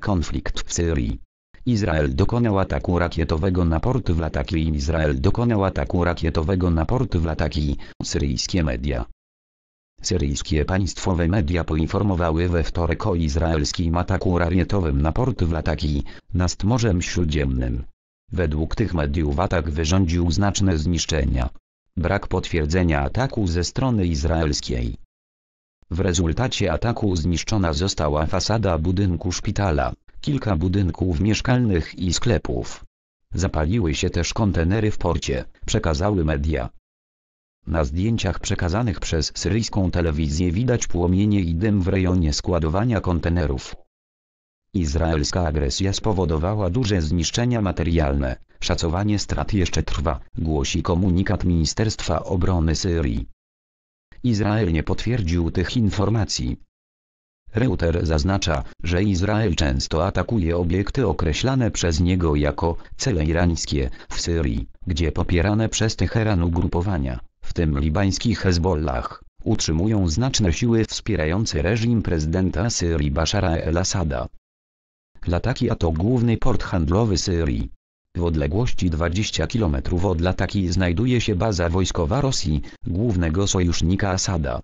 Konflikt w Syrii. Izrael dokonał ataku rakietowego na port w Lataki Izrael dokonał ataku rakietowego na port w Lataki, syryjskie media. Syryjskie państwowe media poinformowały we wtorek o izraelskim ataku rakietowym na port w Lataki, nad Morzem Śródziemnym. Według tych mediów atak wyrządził znaczne zniszczenia. Brak potwierdzenia ataku ze strony izraelskiej. W rezultacie ataku zniszczona została fasada budynku szpitala, kilka budynków mieszkalnych i sklepów. Zapaliły się też kontenery w porcie, przekazały media. Na zdjęciach przekazanych przez syryjską telewizję widać płomienie i dym w rejonie składowania kontenerów. Izraelska agresja spowodowała duże zniszczenia materialne, szacowanie strat jeszcze trwa, głosi komunikat Ministerstwa Obrony Syrii. Izrael nie potwierdził tych informacji. Reuter zaznacza, że Izrael często atakuje obiekty określane przez niego jako cele irańskie w Syrii, gdzie popierane przez Teheran ugrupowania, w tym libańskich Hezbollah, utrzymują znaczne siły wspierające reżim prezydenta Syrii Bashara el-Assada. a to główny port handlowy Syrii, w odległości 20 km od Lataki znajduje się baza wojskowa Rosji, głównego sojusznika Asada.